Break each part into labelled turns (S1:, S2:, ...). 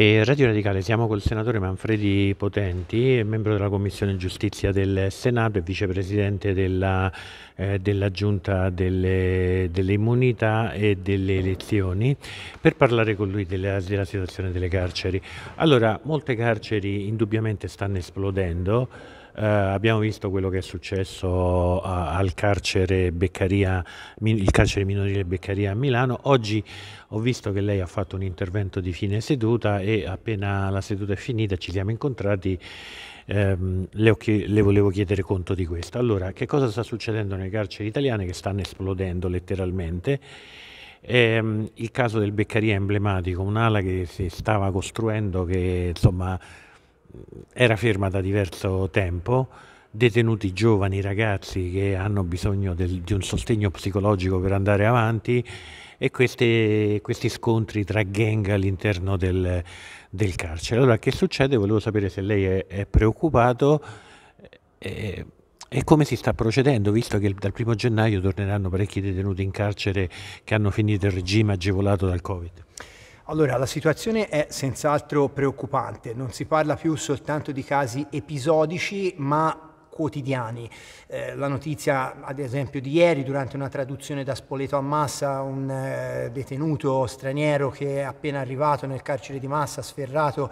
S1: E Radio Radicale, siamo col senatore Manfredi Potenti, membro della Commissione Giustizia del Senato e vicepresidente della, eh, della Giunta delle, delle, Immunità e delle Elezioni, per parlare con lui della, della situazione delle carceri. Allora, molte carceri indubbiamente stanno esplodendo. Eh, abbiamo visto quello che è successo a, eh, al carcere Beccaria, il carcere minorile Beccaria a Milano. Oggi ho visto che lei ha fatto un intervento di fine seduta e appena la seduta è finita ci siamo incontrati. Ehm, le, le, volevo chiedere conto di questo. Allora, che cosa sta succedendo nelle carceri italiane che stanno esplodendo letteralmente? Ehm, il caso del Beccaria è emblematico, un'ala che si stava costruendo che insomma era ferma da diverso tempo, detenuti giovani ragazzi che hanno bisogno del, di un sostegno psicologico per andare avanti e queste, questi scontri tra gang all'interno del, del, carcere. Allora che succede? Volevo sapere se lei è, è preoccupato e, eh, e, come si sta procedendo, visto che dal primo gennaio torneranno parecchi detenuti in carcere che hanno finito il regime agevolato dal Covid.
S2: Allora, la situazione è senz'altro preoccupante, non si parla più soltanto di casi episodici, ma quotidiani. Eh, la notizia, ad esempio, di ieri, durante una traduzione da Spoleto a Massa, un eh, detenuto straniero che è appena arrivato nel carcere di Massa ha sferrato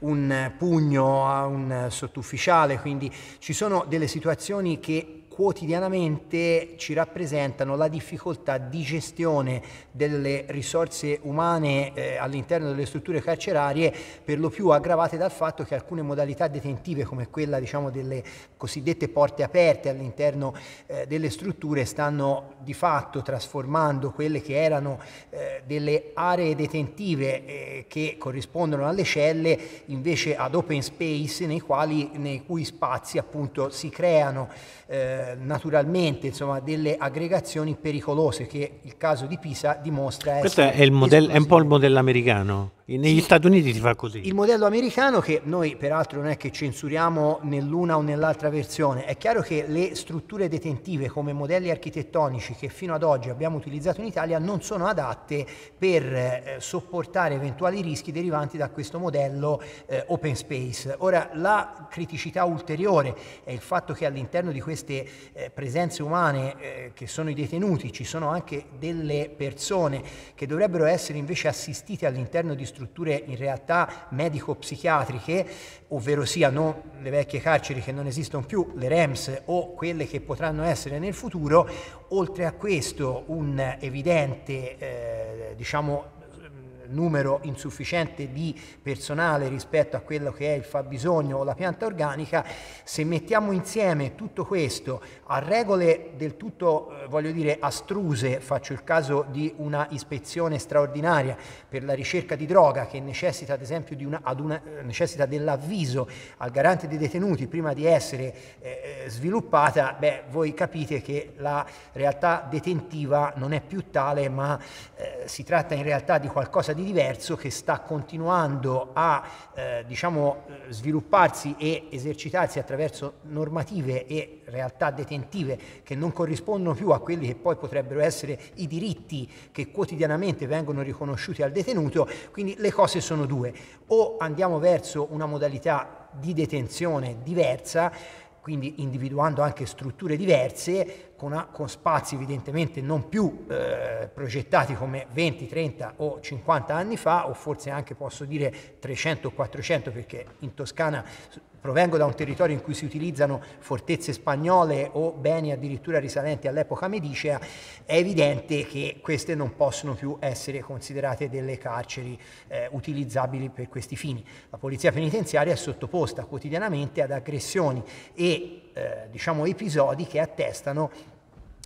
S2: un eh, pugno a un sottufficiale, quindi ci sono delle situazioni che quotidianamente ci rappresentano la difficoltà di gestione delle risorse umane eh, all'interno delle strutture carcerarie, per lo più aggravate dal fatto che alcune modalità detentive come quella diciamo, delle cosiddette porte aperte all'interno eh, delle strutture stanno di fatto trasformando quelle che erano eh, delle aree detentive eh, che corrispondono alle celle invece ad open space nei, quali, nei cui spazi appunto si creano eh, eh, naturalmente insomma, delle aggregazioni pericolose che il caso di Pisa dimostra essere... Questo è, è un
S1: po' il modello americano negli sì, Stati Uniti si fa così. Il
S2: modello americano che noi peraltro non è che censuriamo nell'una o nell'altra versione, è chiaro che le strutture detentive come modelli architettonici che fino ad oggi abbiamo utilizzato in Italia non sono adatte per eh, sopportare eventuali rischi derivanti da questo modello eh, open space. Ora la criticità ulteriore è il fatto che all'interno di queste eh, presenze umane eh, che sono i detenuti ci sono anche delle persone che dovrebbero essere invece assistite all'interno di strutture strutture in realtà medico-psichiatriche, ovvero sia non le vecchie carceri che non esistono più, le REMS o quelle che potranno essere nel futuro, oltre a questo un evidente eh, diciamo, numero insufficiente di personale rispetto a quello che è il fabbisogno o la pianta organica, se mettiamo insieme tutto questo a regole del tutto, eh, voglio dire, astruse, faccio il caso di una ispezione straordinaria per la ricerca di droga che necessita ad esempio una, una, eh, necessita dell'avviso al garante dei detenuti prima di essere eh, eh, sviluppata, beh, voi capite che la realtà detentiva non è più tale, ma eh, si tratta in realtà di qualcosa di di diverso che sta continuando a eh, diciamo, eh, svilupparsi e esercitarsi attraverso normative e realtà detentive che non corrispondono più a quelli che poi potrebbero essere i diritti che quotidianamente vengono riconosciuti al detenuto, quindi le cose sono due. O andiamo verso una modalità di detenzione diversa quindi individuando anche strutture diverse con, a, con spazi evidentemente non più eh, progettati come 20, 30 o 50 anni fa o forse anche posso dire 300 o 400 perché in Toscana Provengo da un territorio in cui si utilizzano fortezze spagnole o beni addirittura risalenti all'epoca medicea, è evidente che queste non possono più essere considerate delle carceri eh, utilizzabili per questi fini. La polizia penitenziaria è sottoposta quotidianamente ad aggressioni e eh, diciamo, episodi che attestano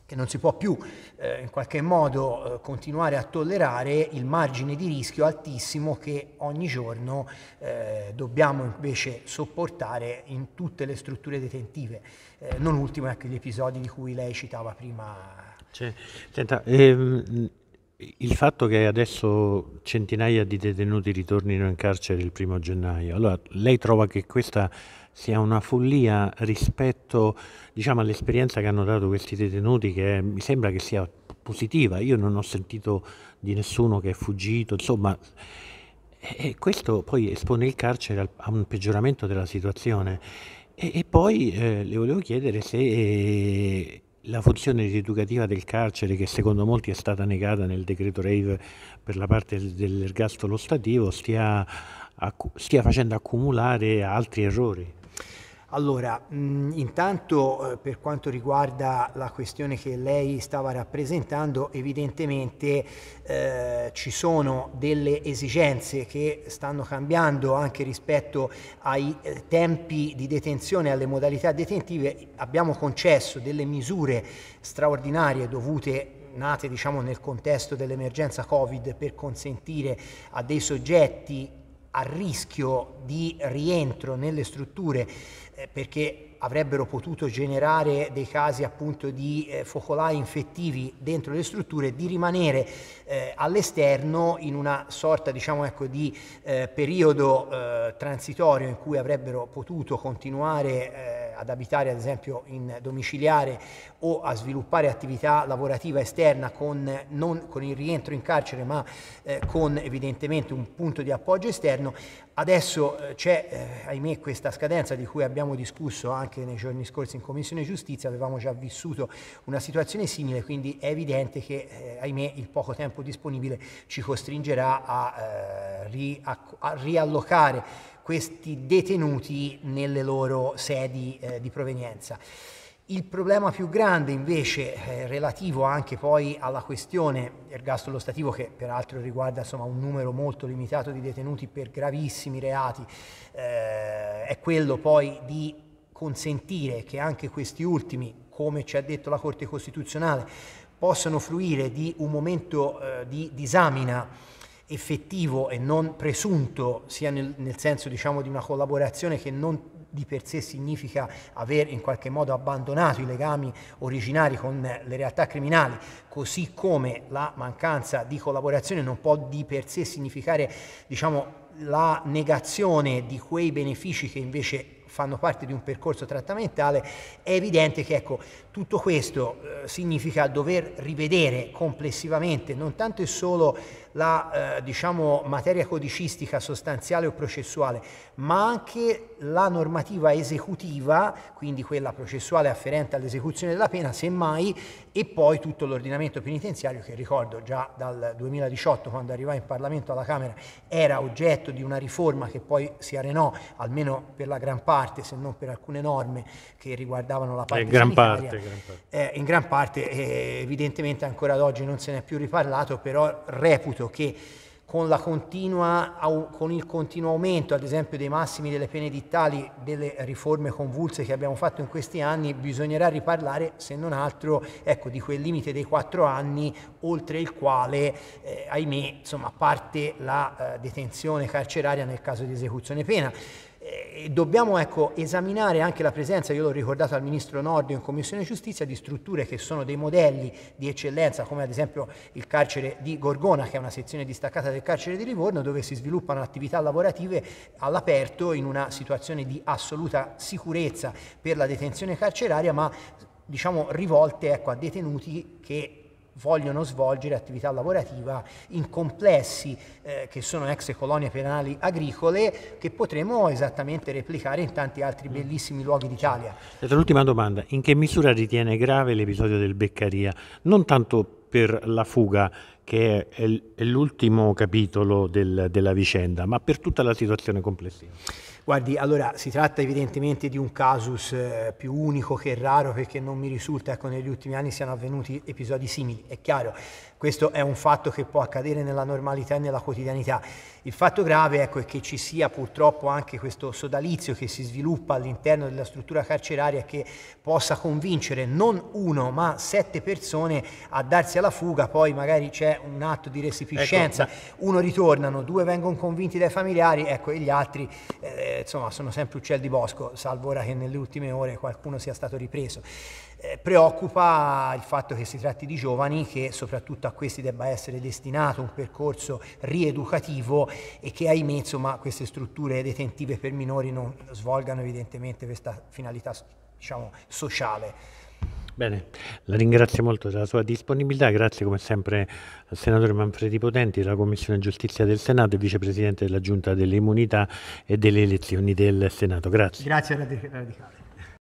S2: che non si può più eh, in qualche modo eh, continuare a tollerare il margine di rischio altissimo che ogni giorno eh, dobbiamo invece sopportare in tutte le strutture detentive, eh, non ultimo anche ecco, gli episodi di cui lei citava prima.
S1: Cioè, senta, ehm, il fatto che adesso centinaia di detenuti ritornino in carcere il primo gennaio, allora lei trova che questa sia una follia rispetto diciamo, all'esperienza che hanno dato questi detenuti che mi sembra che sia positiva, io non ho sentito di nessuno che è fuggito, insomma e questo poi espone il carcere a un peggioramento della situazione e, e poi eh, le volevo chiedere se eh, la funzione rieducativa del carcere, che secondo molti è stata negata nel decreto Rave per la parte dell'ergastolo stativo, stia, stia, facendo accumulare altri errori.
S2: Allora, mh, mm, intanto eh, per quanto riguarda la questione che lei stava rappresentando, evidentemente eh, ci sono delle esigenze che stanno cambiando anche rispetto ai eh, tempi di detenzione, alle modalità detentive. Abbiamo concesso delle misure straordinarie dovute nate diciamo, nel contesto dell'emergenza Covid per consentire a dei soggetti a rischio di rientro nelle strutture eh, perché avrebbero potuto generare dei casi appunto di eh, focolai infettivi dentro le strutture, di rimanere eh, all'esterno in una sorta diciamo ecco di eh, periodo eh, transitorio in cui avrebbero potuto continuare eh, ad abitare ad esempio in domiciliare o a sviluppare attività lavorativa esterna con, non, con il rientro in carcere ma eh, con evidentemente un punto di appoggio esterno. Adesso eh, c'è eh, ahimè questa scadenza di cui abbiamo discusso anche nei giorni scorsi in Commissione Giustizia, avevamo già vissuto una situazione simile, quindi è evidente che eh, ahimè il poco tempo disponibile ci costringerà a, eh, ri, a, a riallocare questi detenuti nelle loro sedi eh, di provenienza. Il problema più grande invece eh, relativo anche poi alla questione ergastolo stativo che peraltro riguarda insomma, un numero molto limitato di detenuti per gravissimi reati eh, è quello poi di consentire che anche questi ultimi, come ci ha detto la Corte Costituzionale, possano fruire di un momento eh, di disamina effettivo e non presunto, sia nel, nel senso diciamo, di una collaborazione che non di per sé significa aver in qualche modo abbandonato i legami originari con le realtà criminali, così come la mancanza di collaborazione non può di per sé significare diciamo, la negazione di quei benefici che invece fanno parte di un percorso trattamentale, è evidente che ecco, tutto questo eh, significa dover rivedere complessivamente non tanto e solo la eh, diciamo, materia codicistica sostanziale o processuale, ma anche la normativa esecutiva, quindi quella processuale afferente all'esecuzione della pena, semmai, e poi tutto l'ordinamento penitenziario che ricordo già dal 2018 quando arrivai in Parlamento alla Camera era oggetto di una riforma che poi si arenò almeno per la gran parte parte, se non per alcune norme che riguardavano la eh, parte in gran parte, gran parte. Eh, in gran parte eh, evidentemente ancora ad oggi non se ne è più riparlato, però reputo che con, continua, con, il continuo aumento, ad esempio, dei massimi delle pene edittali, delle riforme convulse che abbiamo fatto in questi anni, bisognerà riparlare, se non altro, ecco, di quel limite dei quattro anni, oltre il quale, eh, ahimè, insomma, parte la eh, detenzione carceraria nel caso di esecuzione pena eh, dobbiamo ecco, esaminare anche la presenza, io l'ho ricordato al Ministro Nordio in Commissione Giustizia, di strutture che sono dei modelli di eccellenza, come ad esempio il carcere di Gorgona, che è una sezione distaccata del carcere di Livorno, dove si sviluppano attività lavorative all'aperto in una situazione di assoluta sicurezza per la detenzione carceraria, ma diciamo rivolte ecco, a detenuti che vogliono svolgere attività lavorativa in complessi eh, che sono ex colonie penali agricole che potremo esattamente replicare in tanti altri mm. bellissimi luoghi d'Italia.
S1: L'ultima domanda, in che misura ritiene grave l'episodio del Beccaria? Non tanto per la fuga che è l'ultimo capitolo del, della vicenda, ma per tutta la situazione complessiva.
S2: Guardi, allora si tratta evidentemente di un casus eh, più unico che raro perché non mi risulta che ecco, negli ultimi anni siano avvenuti episodi simili, è chiaro. Questo è un fatto che può accadere nella normalità e nella quotidianità. Il fatto grave ecco, è che ci sia purtroppo anche questo sodalizio che si sviluppa all'interno della struttura carceraria che possa convincere non uno ma sette persone a darsi alla fuga, poi magari c'è un atto di ecco, resipiscenza, ecco. uno ritornano, due vengono convinti dai familiari ecco, e gli altri... Eh, insomma sono sempre uccelli di bosco, salvo ora che nelle ultime ore qualcuno sia stato ripreso. Eh, preoccupa il fatto che si tratti di giovani, che soprattutto a questi debba essere destinato un percorso rieducativo e che ahimè insomma, queste strutture detentive per minori non svolgano evidentemente questa finalità diciamo, sociale.
S1: Bene, la ringrazio molto della sua disponibilità, grazie come sempre al Senatore Manfredi Potenti della Commissione Giustizia del Senato e Vicepresidente della Giunta delle Immunità e delle Elezioni del Senato. Grazie.
S2: Grazie Radicale.